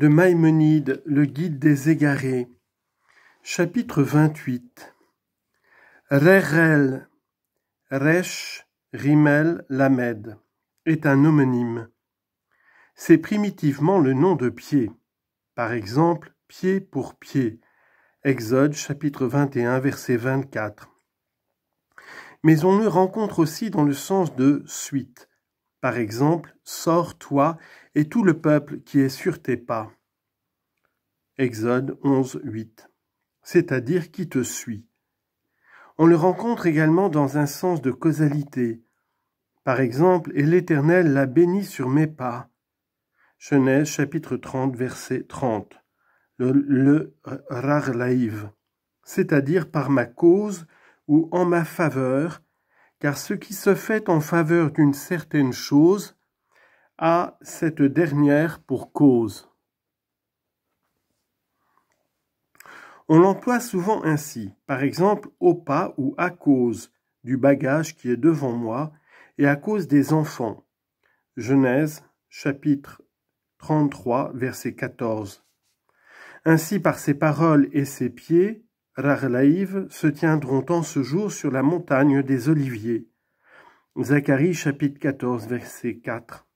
de Maïmonide, le guide des égarés. Chapitre 28 Rerel, Resh, Rimel, Lamed est un homonyme. C'est primitivement le nom de pied. Par exemple, pied pour pied. Exode chapitre 21 verset 24. Mais on le rencontre aussi dans le sens de suite, par exemple, sors toi et tout le peuple qui est sur tes pas. Exode 11, 8. C'est-à-dire qui te suit. On le rencontre également dans un sens de causalité. Par exemple, et l'Éternel l'a béni sur mes pas. Genèse chapitre 30, verset 30. Le, le rarlaïv, c'est-à-dire par ma cause ou en ma faveur, car ce qui se fait en faveur d'une certaine chose a cette dernière pour cause. On l'emploie souvent ainsi, par exemple au pas ou à cause du bagage qui est devant moi et à cause des enfants. Genèse chapitre 33 verset 14. Ainsi par ses paroles et ses pieds, se tiendront en ce jour sur la montagne des Oliviers. Zacharie chapitre 14 verset 4.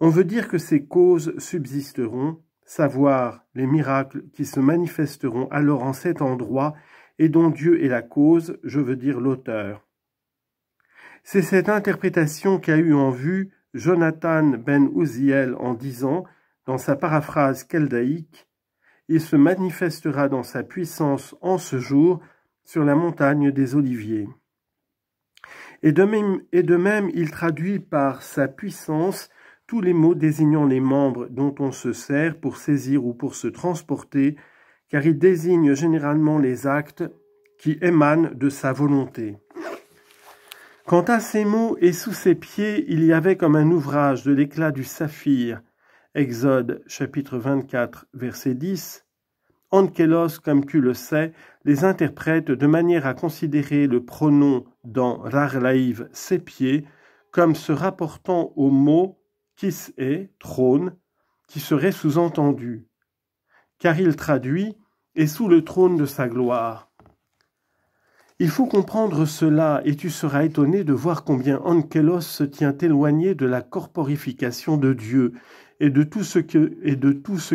On veut dire que ces causes subsisteront, savoir les miracles qui se manifesteront alors en cet endroit et dont Dieu est la cause, je veux dire l'auteur. C'est cette interprétation qu'a eu en vue Jonathan ben Ouziel en disant, dans sa paraphrase caldaïque, il se manifestera dans sa puissance en ce jour sur la montagne des Oliviers. Et de même, et de même il traduit par sa puissance tous les mots désignant les membres dont on se sert pour saisir ou pour se transporter, car il désigne généralement les actes qui émanent de sa volonté. Quant à ces mots et sous ses pieds, il y avait comme un ouvrage de l'éclat du saphir. Exode chapitre 24 verset 10, Ankelos, comme tu le sais, les interprète de manière à considérer le pronom dans Rarlaïv ses pieds comme se rapportant au mot kis et trône qui serait sous-entendu, car il traduit est sous le trône de sa gloire. Il faut comprendre cela et tu seras étonné de voir combien Ankelos se tient éloigné de la corporification de Dieu et de tout ce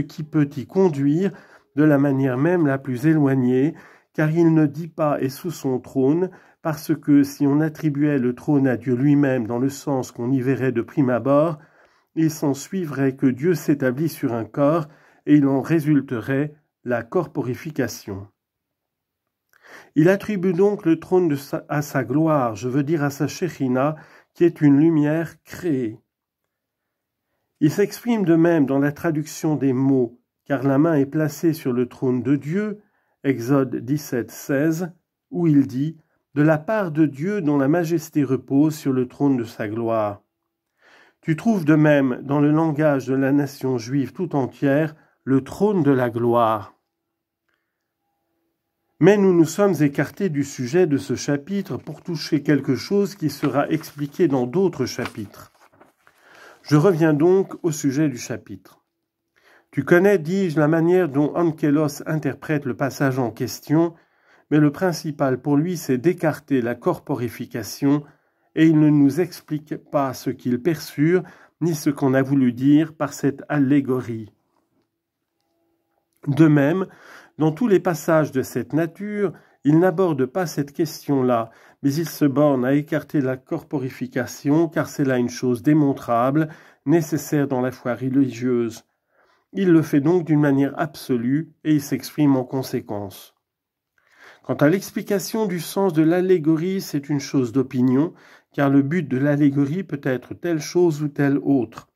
qui peut y conduire de la manière même la plus éloignée, car il ne dit pas est sous son trône, parce que si on attribuait le trône à Dieu lui-même dans le sens qu'on y verrait de prime abord, il s'en suivrait que Dieu s'établit sur un corps, et il en résulterait la corporification. Il attribue donc le trône à sa gloire, je veux dire à sa chérina, qui est une lumière créée. Il s'exprime de même dans la traduction des mots car la main est placée sur le trône de Dieu, Exode 17, 16, où il dit De la part de Dieu dont la majesté repose sur le trône de sa gloire. Tu trouves de même dans le langage de la nation juive tout entière le trône de la gloire. Mais nous nous sommes écartés du sujet de ce chapitre pour toucher quelque chose qui sera expliqué dans d'autres chapitres. Je reviens donc au sujet du chapitre. Tu connais, dis-je, la manière dont Ankelos interprète le passage en question, mais le principal pour lui, c'est d'écarter la corporification, et il ne nous explique pas ce qu'il perçure, ni ce qu'on a voulu dire par cette allégorie. De même, dans tous les passages de cette nature, il n'aborde pas cette question-là, mais il se borne à écarter la corporification, car c'est là une chose démontrable, nécessaire dans la foi religieuse. Il le fait donc d'une manière absolue et il s'exprime en conséquence. Quant à l'explication du sens de l'allégorie, c'est une chose d'opinion, car le but de l'allégorie peut être telle chose ou telle autre.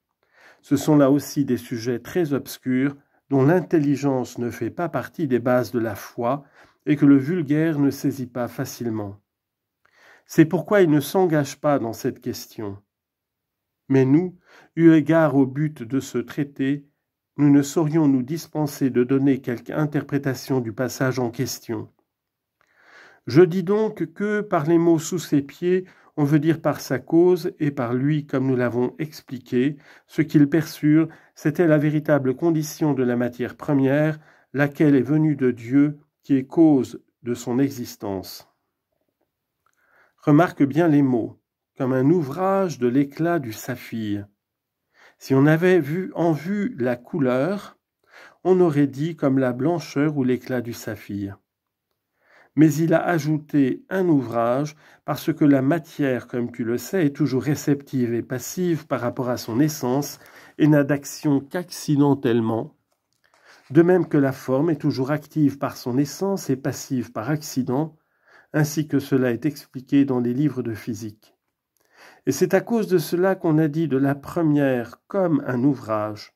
Ce sont là aussi des sujets très obscurs, dont l'intelligence ne fait pas partie des bases de la foi, et que le vulgaire ne saisit pas facilement. C'est pourquoi il ne s'engage pas dans cette question. Mais nous, eu égard au but de ce traité, nous ne saurions nous dispenser de donner quelque interprétation du passage en question. Je dis donc que par les mots sous ses pieds, on veut dire par sa cause et par lui, comme nous l'avons expliqué, ce qu'ils perçurent, c'était la véritable condition de la matière première, laquelle est venue de Dieu, qui est cause de son existence. Remarque bien les mots, comme un ouvrage de l'éclat du saphir. Si on avait vu en vue la couleur, on aurait dit comme la blancheur ou l'éclat du saphir. Mais il a ajouté un ouvrage parce que la matière, comme tu le sais, est toujours réceptive et passive par rapport à son essence et n'a d'action qu'accidentellement, de même que la forme est toujours active par son essence et passive par accident, ainsi que cela est expliqué dans les livres de physique. Et c'est à cause de cela qu'on a dit de la première comme un ouvrage.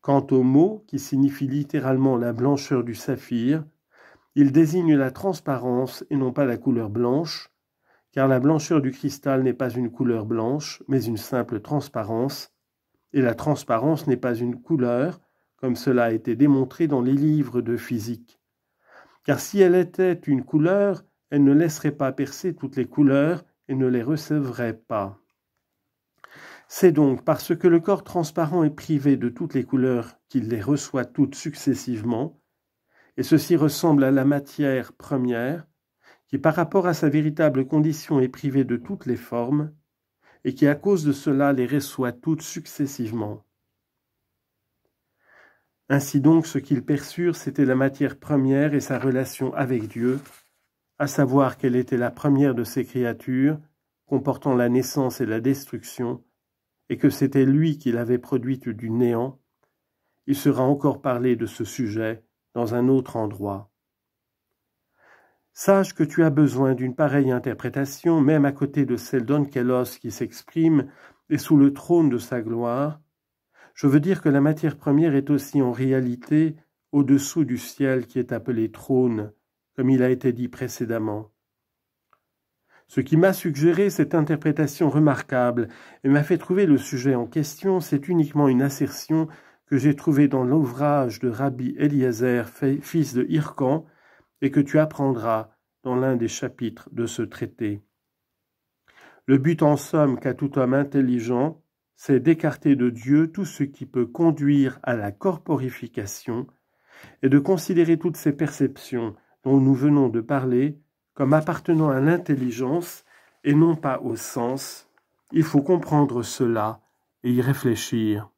Quant au mot qui signifie littéralement la blancheur du saphir, il désigne la transparence et non pas la couleur blanche, car la blancheur du cristal n'est pas une couleur blanche, mais une simple transparence, et la transparence n'est pas une couleur, comme cela a été démontré dans les livres de physique. Car si elle était une couleur, elle ne laisserait pas percer toutes les couleurs et ne les recevrait pas. C'est donc parce que le corps transparent est privé de toutes les couleurs qu'il les reçoit toutes successivement, et ceci ressemble à la matière première, qui par rapport à sa véritable condition est privée de toutes les formes, et qui à cause de cela les reçoit toutes successivement. Ainsi donc ce qu'ils perçurent c'était la matière première et sa relation avec Dieu, à savoir qu'elle était la première de ces créatures, comportant la naissance et la destruction, et que c'était lui qui l'avait produite du néant, il sera encore parlé de ce sujet dans un autre endroit. Sache que tu as besoin d'une pareille interprétation, même à côté de celle d'Onkelos qui s'exprime et sous le trône de sa gloire. Je veux dire que la matière première est aussi en réalité au-dessous du ciel qui est appelé trône, comme il a été dit précédemment. Ce qui m'a suggéré cette interprétation remarquable et m'a fait trouver le sujet en question, c'est uniquement une assertion que j'ai trouvée dans l'ouvrage de Rabbi Eliezer, fils de Hircan et que tu apprendras dans l'un des chapitres de ce traité. Le but en somme qu'a tout homme intelligent, c'est d'écarter de Dieu tout ce qui peut conduire à la corporification et de considérer toutes ses perceptions dont nous venons de parler comme appartenant à l'intelligence et non pas au sens, il faut comprendre cela et y réfléchir.